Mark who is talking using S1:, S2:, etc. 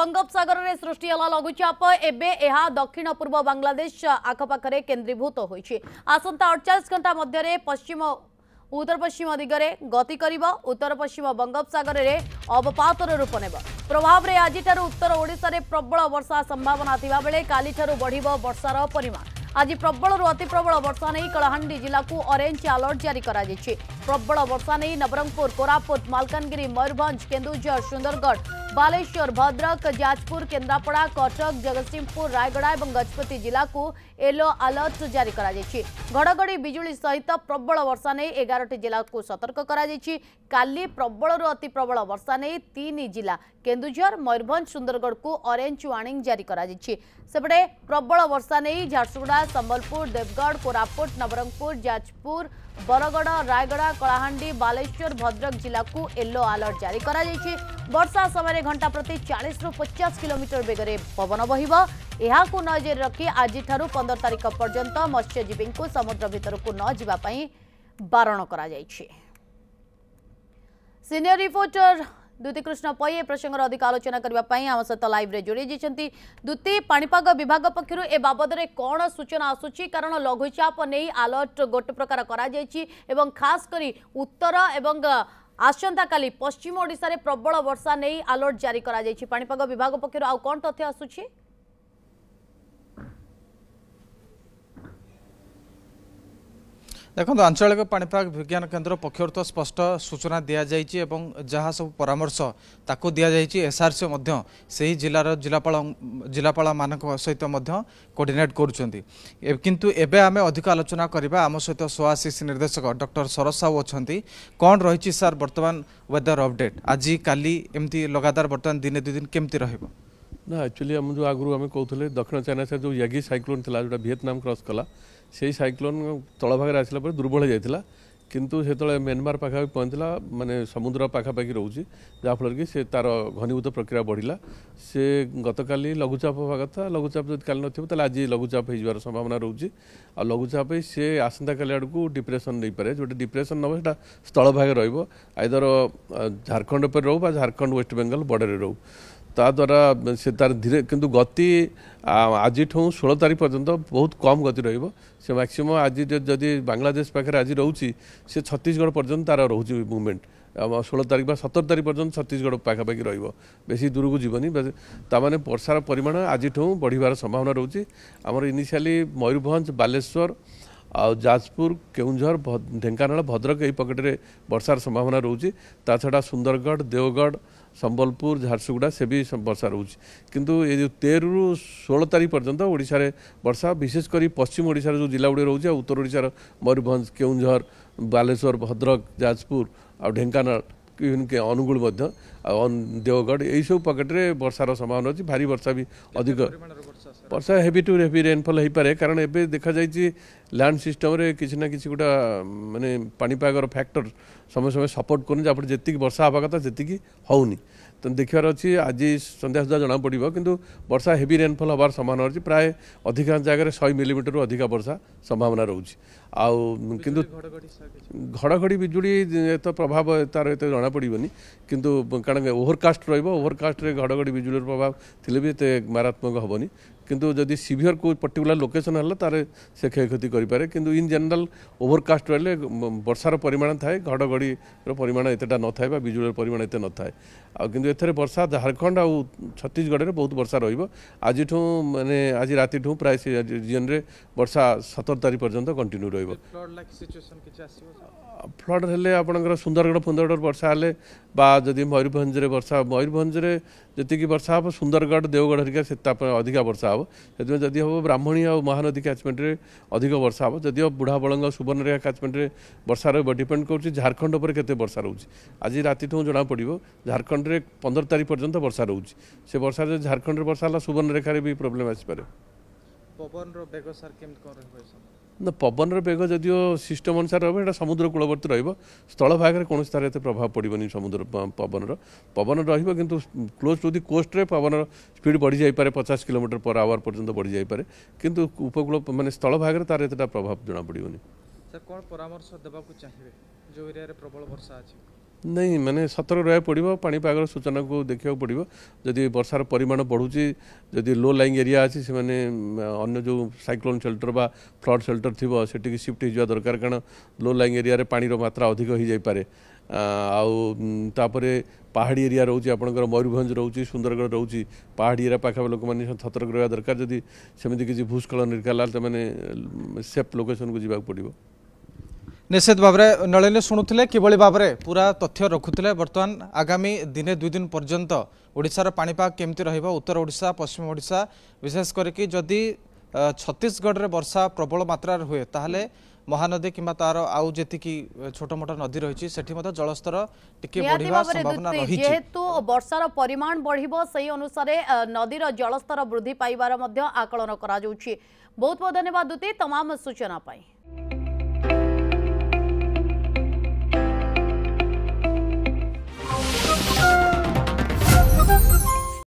S1: ବଙ୍ଗୋପସାଗରରେ ସୃଷ୍ଟି ହେଲା ଲଘୁଚାପ ଏବେ ଏହା ଦକ୍ଷିଣ ପୂର୍ବ ବାଂଲାଦେଶ ଆଖପାଖରେ କେନ୍ଦ୍ରୀଭୂତ ହୋଇଛି ଆସନ୍ତା ଅଠଚାଳିଶ ଘଣ୍ଟା ମଧ୍ୟରେ ପଶ୍ଚିମ ଉତ୍ତର ପଶ୍ଚିମ ଦିଗରେ ଗତି କରିବ ଉତ୍ତର ପଶ୍ଚିମ ବଙ୍ଗୋପସାଗରରେ ଅବପାତର ରୂପ ନେବ ପ୍ରଭାବରେ ଆଜିଠାରୁ ଉତ୍ତର ଓଡ଼ିଶାରେ ପ୍ରବଳ ବର୍ଷା ସମ୍ଭାବନା ଥିବାବେଳେ କାଲିଠାରୁ ବଢ଼ିବ ବର୍ଷାର ପରିମାଣ ଆଜି ପ୍ରବଳରୁ ଅତି ପ୍ରବଳ ବର୍ଷା ନେଇ କଳାହାଣ୍ଡି ଜିଲ୍ଲାକୁ ଅରେଞ୍ଜ ଆଲର୍ଟ ଜାରି କରାଯାଇଛି ପ୍ରବଳ ବର୍ଷା ନେଇ ନବରଙ୍ଗପୁର କୋରାପୁଟ ମାଲକାନଗିରି ମୟୂରଭଞ୍ଜ କେନ୍ଦୁଝର ସୁନ୍ଦରଗଡ଼ बालेश्वर भद्रक जाजपुर केन्द्रापडा कटक जगतसिंहपुर रायगडा गजपति जिल्लाको एलो आलर्ट जारी करा घडी विजुली सहित प्रबल वर्षा नै एघार जिल्लाको सतर्क प्रबल रु अति प्रबल वर्षा नै जिल्ला କେନ୍ଦୁଝର ମୟୂରଭଞ୍ଜ ସୁନ୍ଦରଗଡ଼କୁ ଅରେଞ୍ଜ ୱାର୍ଣ୍ଣିଂ ଜାରି କରାଯାଇଛି ସେପଟେ ପ୍ରବଳ ବର୍ଷା ନେଇ ଝାରସୁଗୁଡ଼ା ସମ୍ବଲପୁର ଦେବଗଡ଼ କୋରାପୁଟ ନବରଙ୍ଗପୁର ଯାଜପୁର ବରଗଡ଼ ରାୟଗଡ଼ା କଳାହାଣ୍ଡି ବାଲେଶ୍ୱର ଭଦ୍ରକ ଜିଲ୍ଲାକୁ ୟେଲୋ ଆଲର୍ଟ ଜାରି କରାଯାଇଛି ବର୍ଷା ସମୟରେ ଘଣ୍ଟା ପ୍ରତି ଚାଳିଶରୁ ପଚାଶ କିଲୋମିଟର ବେଗରେ ପବନ ବହିବ ଏହାକୁ ନଜରରେ ରଖି ଆଜିଠାରୁ ପନ୍ଦର ତାରିଖ ପର୍ଯ୍ୟନ୍ତ ମତ୍ସ୍ୟଜୀବୀଙ୍କୁ ସମୁଦ୍ର ଭିତରକୁ ନ ଯିବା ପାଇଁ ବାରଣ କରାଯାଇଛି ସିନିୟର ରିପୋର୍ଟର ଦୁତି କୃଷ୍ଣ ପଇ ଏ ପ୍ରସଙ୍ଗର ଅଧିକ ଆଲୋଚନା କରିବା ପାଇଁ ଆମ ସହିତ ଲାଇଭ୍ରେ ଯୋଡ଼ି ଯାଇଛନ୍ତି ଦୁତି ପାଣିପାଗ ବିଭାଗ ପକ୍ଷରୁ ଏ ବାବଦରେ କ'ଣ ସୂଚନା ଆସୁଛି କାରଣ ଲଘୁଚାପ ନେଇ ଆଲର୍ଟ ଗୋଟେ ପ୍ରକାର କରାଯାଇଛି ଏବଂ ଖାସ୍ କରି ଉତ୍ତର ଏବଂ ଆସନ୍ତାକାଲି ପଶ୍ଚିମ ଓଡ଼ିଶାରେ ପ୍ରବଳ ବର୍ଷା ନେଇ ଆଲର୍ଟ ଜାରି କରାଯାଇଛି ପାଣିପାଗ ବିଭାଗ ପକ୍ଷରୁ ଆଉ କ'ଣ ତଥ୍ୟ ଆସୁଛି
S2: ଦେଖନ୍ତୁ ଆଞ୍ଚଳିକ ପାଣିପାଗ ବିଜ୍ଞାନ କେନ୍ଦ୍ର ପକ୍ଷରୁ ତ ସ୍ପଷ୍ଟ ସୂଚନା ଦିଆଯାଇଛି ଏବଂ ଯାହା ସବୁ ପରାମର୍ଶ ତାକୁ ଦିଆଯାଇଛି ଏସ୍ଆର୍ସି ମଧ୍ୟ ସେହି ଜିଲ୍ଲାର ଜିଲ୍ଲାପାଳ ଜିଲ୍ଲାପାଳମାନଙ୍କ ସହିତ ମଧ୍ୟ କୋଡ଼ିନେଟ୍ କରୁଛନ୍ତି କିନ୍ତୁ ଏବେ ଆମେ ଅଧିକ ଆଲୋଚନା କରିବା ଆମ ସହିତ ସୋଆସିସ୍ ନିର୍ଦ୍ଦେଶକ ଡକ୍ଟର ଶରତ ସାହୁ ଅଛନ୍ତି କ'ଣ ରହିଛି ସାର୍ ବର୍ତ୍ତମାନ ୱେଦର ଅପଡେଟ୍ ଆଜି କାଲି ଏମିତି ଲଗାତାର ବର୍ତ୍ତମାନ ଦିନେ ଦୁଇ ଦିନ କେମିତି ରହିବ
S3: ନା ଆକ୍ଚୁଆଲି ଆମେ ଯେଉଁ ଆଗରୁ ଆମେ କହୁଥିଲେ ଦକ୍ଷିଣ ଚାଇନା ସାର୍ ଯେଉଁ ୟାଗି ସାଇକ୍ଲୋନ୍ ଥିଲା ଯେଉଁଟା ଭିଏତନାମ କ୍ରସ୍ କଲା ସେଇ ସାଇକ୍ଲୋନ୍ ତଳଭାଗରେ ଆସିଲା ପରେ ଦୁର୍ବଳ ହେଇଯାଇଥିଲା କିନ୍ତୁ ସେତେବେଳେ ମ୍ୟାନମାର ପାଖାପାଖି ପହଞ୍ଚିଲା ମାନେ ସମୁଦ୍ର ପାଖାପାଖି ରହୁଛି ଯାହାଫଳରେ କି ସେ ତା'ର ଘନୀଭୂତ ପ୍ରକ୍ରିୟା ବଢ଼ିଲା ସେ ଗତକାଲି ଲଘୁଚାପ ହେବା କଥା ଲଘୁଚାପ ଯଦି କାଲି ନଥିବ ତାହେଲେ ଆଜି ଲଘୁଚାପ ହେଇଯିବାର ସମ୍ଭାବନା ରହୁଛି ଆଉ ଲଘୁଚାପ ହେଇ ସେ ଆସନ୍ତାକାଲି ଆଡ଼କୁ ଡିପ୍ରେସନ୍ ନେଇପାରେ ଯେଉଁଟା ଡିପ୍ରେସନ୍ ନେବ ସେଇଟା ସ୍ଥଳଭାଗେ ରହିବ ଆଇଦର ଝାଡ଼ଖଣ୍ଡ ଉପରେ ରହୁ ବା ଝାଡ଼ଖଣ୍ଡ ୱେଷ୍ଟବେଙ୍ଗଲ ବର୍ଡ଼ରରେ ରହୁ ତାଦ୍ୱାରା ସେ ତାର ଧୀରେ କିନ୍ତୁ ଗତି ଆଜିଠୁ ଷୋହଳ ତାରିଖ ପର୍ଯ୍ୟନ୍ତ ବହୁତ କମ୍ ଗତି ରହିବ ସେ ମ୍ୟାକ୍ସିମମ୍ ଆଜି ଯଦି ବାଂଲାଦେଶ ପାଖରେ ଆଜି ରହୁଛି ସେ ଛତିଶଗଡ଼ ପର୍ଯ୍ୟନ୍ତ ତାର ରହୁଛି ମୁଭମେଣ୍ଟ ষোলো তারিখ বা সতেরো তারিখ পর্যন্ত ছত্তিশগড় পাখাপাখি রহব বেশি দূরক যাবনি তার বর্ষার পরিমাণ আজিঠু বড়িবার সম্ভাবনা রয়েছে আমার ইনিশিয়ালি ময়ূরভঞ্জ বালেশ্বর ଆଉ ଯାଜପୁର କେଉଁଝର ଢେଙ୍କାନାଳ ଭଦ୍ରକ ଏହି ପକେଟରେ ବର୍ଷାର ସମ୍ଭାବନା ରହୁଛି ତା ଛଡ଼ା ସୁନ୍ଦରଗଡ଼ ଦେଓଗଡ଼ ସମ୍ବଲପୁର ଝାରସୁଗୁଡ଼ା ସେ ବି ବର୍ଷା ରହୁଛି କିନ୍ତୁ ଏ ଯେଉଁ ତେରରୁ ଷୋହଳ ତାରିଖ ପର୍ଯ୍ୟନ୍ତ ଓଡ଼ିଶାରେ ବର୍ଷା ବିଶେଷ କରି ପଶ୍ଚିମ ଓଡ଼ିଶାର ଯେଉଁ ଜିଲ୍ଲାଗୁଡ଼ିକ ରହୁଛି ଆଉ ଉତ୍ତର ଓଡ଼ିଶାର ମୟୂରଭଞ୍ଜ କେଉଁଝର ବାଲେଶ୍ୱର ଭଦ୍ରକ ଯାଜପୁର ଆଉ ଢେଙ୍କାନାଳ ଇଭେନ୍ ଅନୁଗୁଳ ମଧ୍ୟ ଆଉ ଦେଓଗଡ଼ ଏହିସବୁ ପକେଟରେ ବର୍ଷାର ସମ୍ଭାବନା ଅଛି ଭାରି ବର୍ଷା ବି ଅଧିକ ବର୍ଷା ହେଭି ଟୁ ହେଭି ରେନ୍ଫଲ୍ ହୋଇପାରେ କାରଣ ଏବେ ଦେଖାଯାଇଛି ଲ୍ୟାଣ୍ଡ ସିଷ୍ଟମ୍ରେ କିଛି ନା କିଛି ଗୋଟା ମାନେ ପାଣିପାଗର ଫ୍ୟାକ୍ଟର ସମୟ ସମୟ ସପୋର୍ଟ କରୁନି ଯାହାଫଳରେ ଯେତିକି ବର୍ଷା ହେବା କଥା ସେତିକି ହେଉନି ତେଣୁ ଦେଖିବାର ଅଛି ଆଜି ସନ୍ଧ୍ୟା ସୁଦ୍ଧା ଜଣାପଡ଼ିବ କିନ୍ତୁ ବର୍ଷା ହେଭି ରେନ୍ଫଲ୍ ହେବାର ସମ୍ଭାବନା ରହିଛି ପ୍ରାୟ ଅଧିକାଂଶ ଜାଗାରେ ଶହେ ମିଲିମିଟରରୁ ଅଧିକା ବର୍ଷା ସମ୍ଭାବନା ରହୁଛି ଆଉ କିନ୍ତୁ ଘଡ଼ଘଡ଼ି ବିଜୁଳି ଏତ ପ୍ରଭାବ ତା'ର ଏତେ ଜଣାପଡ଼ିବନି କିନ୍ତୁ କାରଣ ଓଭରକାଷ୍ଟ ରହିବ ଓଭରକାଷ୍ଟରେ ଘଡ଼ଘଡ଼ି ବିଜୁଳିର ପ୍ରଭାବ ଥିଲେ ବି ଏତେ ମାରାତ୍ମକ ହେବନି କିନ୍ତୁ ଯଦି ସିଭିଅର କେଉଁ ପର୍ଟିକୁଲାର ଲୋକେସନ୍ ହେଲା ତା'ର ସେ କ୍ଷୟକ୍ଷତି କରିପାରେ କିନ୍ତୁ ଇନ୍ ଜେନେରାଲ୍ ଓଭରକାଷ୍ଟ ରହିଲେ ବର୍ଷାର ପରିମାଣ ଥାଏ ଘଡ଼ଘଡ଼ିର ପରିମାଣ ଏତେଟା ନଥାଏ ବା ବିଜୁଳିର ପରିମାଣ ଏତେ ନଥାଏ ଆଉ କିନ୍ତୁ ଏଥିରେ ବର୍ଷା ଝାଡ଼ଖଣ୍ଡ ଆଉ ଛତିଶଗଡ଼ରେ ବହୁତ ବର୍ଷା ରହିବ ଆଜିଠୁ ମାନେ ଆଜି ରାତିଠୁ ପ୍ରାୟ ସେ ରିଜିଅନ୍ରେ ବର୍ଷା ସତର ତାରିଖ ପର୍ଯ୍ୟନ୍ତ କଣ୍ଟିନ୍ୟୁ ରହିବ ଫ୍ଲଡ୍ ହେଲେ ଆପଣଙ୍କର ସୁନ୍ଦରଗଡ଼ ଫୁନ୍ଦରଗଡ଼ ବର୍ଷା ହେଲେ বা যদি ময়ূরভঞ্জে বর্ষা ময়ূরভঞ্জে যেতিকি বর্ষা হব সুন্দরগড় দেওগড় হরিকা সে তা অধিকা বর্ষা হব সেই যদি হব ব্রাহ্মণী আর মহানদী ক্যাচমেন্টরে অধিক বর্ষা ବର୍ଷା ହେବ ଯଦିଓ ବୁଢ଼ାବଳଙ୍ଗ ସୁବର୍ଣ୍ଣରେଖା କାଚମେଣ୍ଟରେ ବର୍ଷା ରହିବ ଡିପେଣ୍ଡ କରୁଛି ଝାଡ଼ଖଣ୍ଡ ଉପରେ କେତେ ବର୍ଷା ରହୁଛି ଆଜି ରାତିଠୁ ଜଣାପଡ଼ିବ ଝାଡ଼ଖଣ୍ଡରେ ପନ୍ଦର ତାରିଖ ପର୍ଯ୍ୟନ୍ତ ବର୍ଷା ରହୁଛି ସେ ବର୍ଷା ଯଦି ଝାଡ଼ଖଣ୍ଡରେ ବର୍ଷା ହେଲା ସୁବର୍ଣ୍ଣରେଖାରେ ବି ପ୍ରୋବ୍ଲେମ୍ ଆସିପାରେ
S2: ପବନର ବେଗ ସାର୍ କେମିତି କ'ଣ ରହିବ
S3: ପବନର ବେଗ ଯଦିଓ ସିଷ୍ଟମ୍ ଅନୁସାରେ ରହିବ ସେଇଟା ସମୁଦ୍ର କୂଳବର୍ତ୍ତୀ ରହିବ ସ୍ଥଳଭାଗରେ କୌଣସି ତା'ର ଏତେ ପ୍ରଭାବ ପଡ଼ିବନି ସମୁଦ୍ର ପବନର ପବନ ରହିବ କିନ୍ତୁ କ୍ଲୋଜ୍ ଟୁ ଦି କୋଷ୍ଟରେ ପବନର ସ୍ପିଡ୍ ବଢ଼ିଯାଇପାରେ ପଚାଶ କିଲୋମିଟର ପର ଆୱାର ପର୍ଯ୍ୟନ୍ତ ବଢ଼ିଯାଇପାରେ କିନ୍ତୁ ଉପକୂଳ ମାନେ ସ୍ଥଳଭାଗରେ ତା'ର ଏତେଟା ପ୍ରଭାବ ଜଣାପଡ଼ିବନି
S2: ସାର୍ କ'ଣ ପରାମର୍ଶ ଦେବାକୁ ଚାହିଁବେ ଯେଉଁ ଏରିଆରେ ପ୍ରବଳ ବର୍ଷା ଅଛି
S3: ନାଇଁ ମାନେ ସତର୍କ ରହିବାକୁ ପଡ଼ିବ ପାଣିପାଗର ସୂଚନାକୁ ଦେଖିବାକୁ ପଡ଼ିବ ଯଦି ବର୍ଷାର ପରିମାଣ ବଢ଼ୁଛି ଯଦି ଲୋ ଲାଇଂ ଏରିଆ ଅଛି ସେମାନେ ଅନ୍ୟ ଯେଉଁ ସାଇକ୍ଲୋନ୍ ସେଲ୍ଟର ବା ଫ୍ଲଡ୍ ସେଲ୍ଟର ଥିବ ସେଠିକି ସିଫ୍ଟ ହେଇଯିବା ଦରକାର କାରଣ ଲୋ ଲାଇଂ ଏରିଆରେ ପାଣିର ମାତ୍ରା ଅଧିକ ହେଇଯାଇପାରେ ଆଉ ତାପରେ ପାହାଡ଼ି ଏରିଆ ରହୁଛି ଆପଣଙ୍କର ମୟୂରଭଞ୍ଜ ରହୁଛି ସୁନ୍ଦରଗଡ଼ ରହୁଛି ପାହାଡ଼ି ଏରିଆ ପାଖାପାଖି ଲୋକମାନେ ସତର୍କ ରହିବା ଦରକାର ଯଦି ସେମିତି କିଛି ଭୂସ୍ଖଳନ ହେରିକା ହେଲା ସେମାନେ ସେଫ୍ ଲୋକେସନକୁ ଯିବାକୁ ପଡ଼ିବ
S2: निश्चित में नलिनी शुणुले किभली भावर पूरा तथ्य रखुले बर्तमान आगामी दिने दिन पर्यंत ओडार पापाग पाणिप रतर ओडा उत्तर ओडा पश्चिमओडा विशेष गरिक छत्तीशगढ़ वर्षा प्रबल मत्रा हुए तो महानदी कि तार आउँ जी छोटमोट नदी रहि जलस्तर जेहेतु
S1: बर्षार परिमाण बढी अनुसार नदी जलस्तर वृद्धि आकलन बहुत बहुत धन्यवाद तमाम सूचना